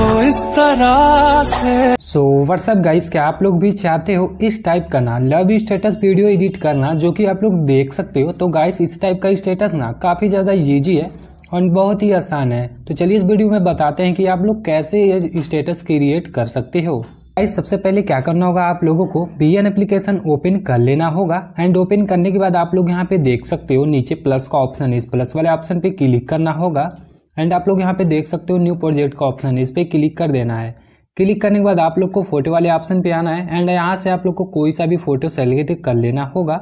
इस तरह से सो व्हाट्सअप गाइस क्या आप लोग भी चाहते हो इस टाइप का ना लव स्टेटस वीडियो एडिट करना जो कि आप लोग देख सकते हो तो गाइस इस टाइप का स्टेटस ना काफ़ी ज़्यादा ईजी है और बहुत ही आसान है तो चलिए इस वीडियो में बताते हैं कि आप लोग कैसे ये स्टेटस क्रिएट कर सकते हो गाइस सबसे पहले क्या करना होगा आप लोगों को बी एन एप्लीकेशन ओपन कर लेना होगा एंड ओपन करने के बाद आप लोग यहाँ पे देख सकते हो नीचे प्लस का ऑप्शन है इस प्लस वाले ऑप्शन पे क्लिक करना होगा एंड आप लोग यहाँ पे देख सकते हो न्यू प्रोजेक्ट का ऑप्शन है इस पर क्लिक कर देना है क्लिक करने के बाद आप लोग को फोटो वाले ऑप्शन पे आना है एंड यहाँ से आप लोग को कोई सा भी फोटो सेलेक्ट कर लेना होगा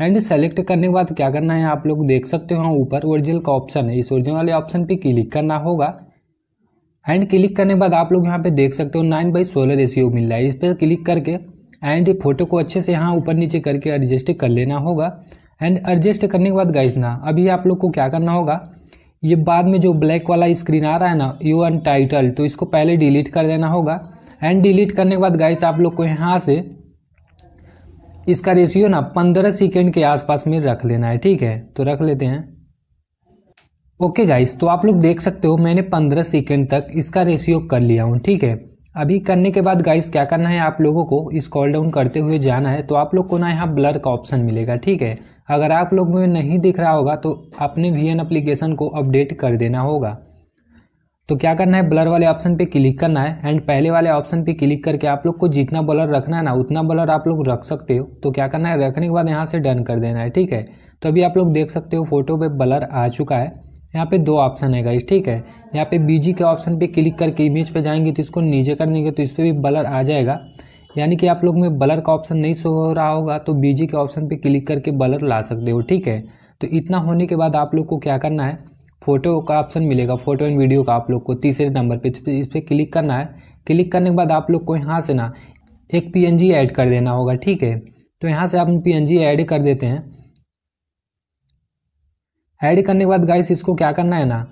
एंड सेलेक्ट करने के बाद क्या करना है आप लोग देख सकते हो यहाँ ऊपर ओरिजिनल का ऑप्शन है इस ओरिजिनल वाले ऑप्शन पे क्लिक करना होगा एंड क्लिक करने के बाद आप लोग यहाँ पे देख सकते हो नाइन बाई सोलह रेशियो मिल रहा है इस पर क्लिक करके एंड फोटो को अच्छे से यहाँ ऊपर नीचे करके एडजस्ट कर लेना होगा एंड एडजस्ट करने के बाद गाइज ना अभी आप लोग को क्या करना होगा ये बाद में जो ब्लैक वाला स्क्रीन आ रहा है ना यू अन टाइटल तो इसको पहले डिलीट कर देना होगा एंड डिलीट करने के बाद गाइस आप लोग को यहाँ से इसका रेशियो ना पंद्रह सेकेंड के आसपास में रख लेना है ठीक है तो रख लेते हैं ओके गाइस तो आप लोग देख सकते हो मैंने पंद्रह सेकेंड तक इसका रेशियो कर लिया हूँ ठीक है अभी करने के बाद गाइस क्या करना है आप लोगों को इस कॉल डाउन करते हुए जाना है तो आप लोग को ना यहाँ ब्लर का ऑप्शन मिलेगा ठीक है अगर आप लोग में नहीं दिख रहा होगा तो अपने वी एन अप्लीकेशन को अपडेट कर देना होगा तो क्या करना है ब्लर वाले ऑप्शन पे क्लिक करना है एंड पहले वाले ऑप्शन पे क्लिक करके आप लोग को जितना बलर रखना है ना उतना बलर आप लोग रख सकते हो तो क्या करना है रखने के बाद यहाँ से डन कर देना है ठीक है तो अभी आप लोग देख सकते हो फोटो पे बलर आ चुका है यहाँ पे दो ऑप्शन है गाइस ठीक है यहाँ पे बीजी के ऑप्शन पे क्लिक करके इमेज पे जाएंगे तो इसको नीचे कर देंगे तो इस पर भी बलर आ जाएगा यानी कि आप लोग में बलर का ऑप्शन नहीं शो हो रहा होगा तो बीजी के ऑप्शन पे क्लिक करके बलर ला सकते हो ठीक है तो इतना होने के बाद आप लोग को क्या करना है फोटो का ऑप्शन मिलेगा फोटो एंड वीडियो का आप लोग को तीसरे नंबर पर इस पर क्लिक करना है क्लिक करने के बाद आप लोग को यहाँ से ना एक पी ऐड कर देना होगा ठीक है तो यहाँ से आप पी ऐड कर देते हैं ऐड करने के बाद गाइस इसको क्या करना है ना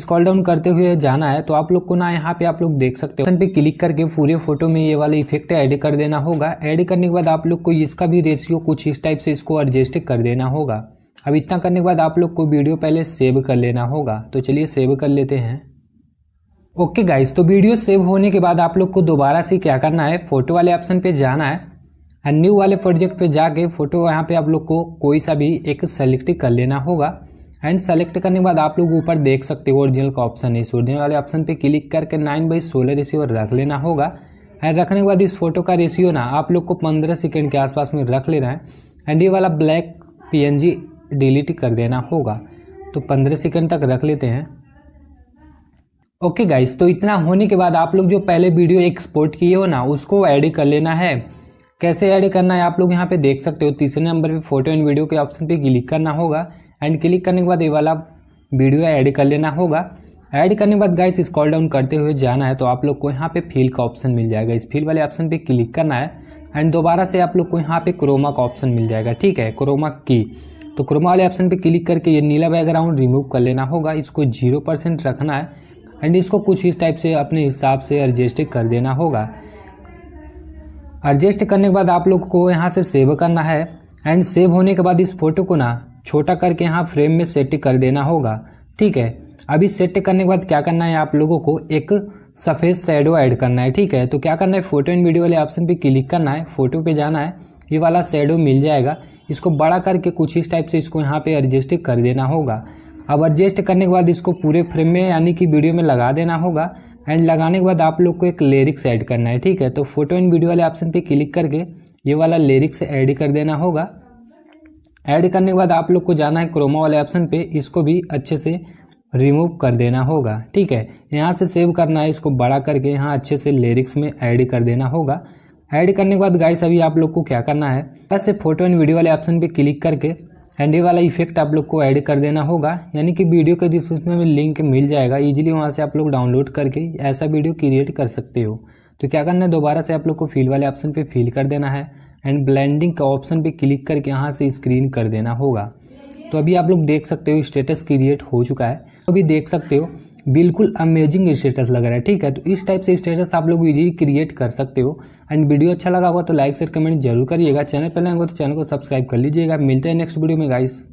स्कॉल डाउन करते हुए जाना है तो आप लोग को ना यहाँ पे आप लोग देख सकते हो बटन पे क्लिक करके पूरे फोटो में ये वाला इफेक्ट ऐड कर देना होगा ऐड करने के बाद आप लोग को इसका भी रेशियो कुछ इस टाइप से इसको एडजस्ट कर देना होगा अब इतना करने के बाद आप लोग को वीडियो पहले सेव कर लेना होगा तो चलिए सेव कर लेते हैं ओके गाइस तो वीडियो सेव होने के बाद आप लोग को दोबारा से क्या करना है फोटो वाले ऑप्शन पे जाना है एंड न्यू वाले प्रोजेक्ट पे जाके फोटो यहाँ पे आप लोग को कोई सा भी एक सेलेक्ट कर लेना होगा एंड सेलेक्ट करने के बाद आप लोग ऊपर देख सकते हो ओरिजिनल का ऑप्शन है इस ओरिजिनल वाले ऑप्शन पे क्लिक करके नाइन बाई सोलह रेशियो रख लेना होगा एंड रखने के बाद इस फोटो का रेशियो ना आप लोग को पंद्रह सेकेंड के आसपास में रख लेना है एंड ये वाला ब्लैक पी डिलीट कर देना होगा तो पंद्रह सेकेंड तक रख लेते हैं ओके गाइस तो इतना होने के बाद आप लोग जो पहले वीडियो एक्सपोर्ट किए हो ना उसको ऐड कर लेना है कैसे ऐड करना है आप लोग यहाँ पे देख सकते हो तीसरे नंबर पे फोटो एंड वीडियो के ऑप्शन पे क्लिक करना होगा एंड क्लिक करने के बाद ये वाला वीडियो ऐड कर लेना होगा ऐड करने के बाद गाइस स्क्रॉल डाउन करते हुए जाना है तो आप लोग को यहाँ पे फील का ऑप्शन मिल जाएगा इस फील वाले ऑप्शन पे क्लिक करना है एंड दोबारा से आप लोग को यहाँ पे क्रोमा का ऑप्शन मिल जाएगा ठीक है क्रोमा की तो क्रोमा वाले ऑप्शन पे क्लिक करके ये नीला बैकग्राउंड रिमूव कर लेना होगा इसको जीरो परसेंट रखना है एंड इसको कुछ इस टाइप से अपने हिसाब से एडजस्ट कर देना होगा एडजस्ट करने के बाद आप लोग को यहाँ से सेव करना है एंड सेव होने के बाद इस फोटो को ना छोटा करके यहाँ फ्रेम में सेट कर देना होगा ठीक है अभी सेट करने के बाद क्या करना है आप लोगों को एक सफ़ेद शेडो ऐड करना है ठीक है तो क्या करना है फोटो एंड वीडियो वाले ऑप्शन पे क्लिक करना है फोटो पे जाना है ये वाला शेडो मिल जाएगा इसको बड़ा करके कुछ इस टाइप से इसको यहाँ पे एडजस्ट कर देना होगा अब एडजस्ट करने के बाद इसको पूरे फ्रेम में यानी कि वीडियो में लगा देना होगा एंड लगाने के बाद आप लोग को एक लिरिक्स ऐड करना है ठीक है तो फोटो एंड वीडियो वाले ऑप्शन पे क्लिक करके ये वाला लिरिक्स ऐड कर देना होगा ऐड करने के बाद आप लोग को जाना है क्रोमा वाले ऑप्शन पे इसको भी अच्छे से रिमूव कर देना होगा ठीक है यहाँ से सेव करना है इसको बड़ा करके यहाँ अच्छे से लिरिक्स में ऐड कर देना होगा ऐड करने के बाद गाइस अभी आप लोग को क्या करना है ऐसे फोटो एंड वीडियो वाले ऑप्शन पे क्लिक करके एंड ये वाला इफेक्ट आप लोग को ऐड कर देना होगा यानी कि वीडियो के डिस्क्रिप्शन में लिंक मिल जाएगा इजीली वहाँ से आप लोग डाउनलोड करके ऐसा वीडियो क्रिएट कर सकते हो तो क्या करना है दोबारा से आप लोग को फील वाले ऑप्शन पे फिल कर देना है एंड ब्लेंडिंग का ऑप्शन पे क्लिक करके यहाँ से स्क्रीन कर देना होगा तो अभी आप लोग देख सकते हो स्टेटस क्रिएट हो चुका है अभी देख सकते हो बिल्कुल अमेजिंग स्टेटस लग रहा है ठीक है तो इस टाइप से स्टेटस आप लोग इजीली क्रिएट कर सकते हो एंड वीडियो अच्छा लगा होगा तो लाइक शेयर कमेंट जरूर करिएगा चैनल पर लाएंगे तो चैनल को सब्सक्राइब कर लीजिएगा मिलते हैं नेक्स्ट वीडियो में गाइस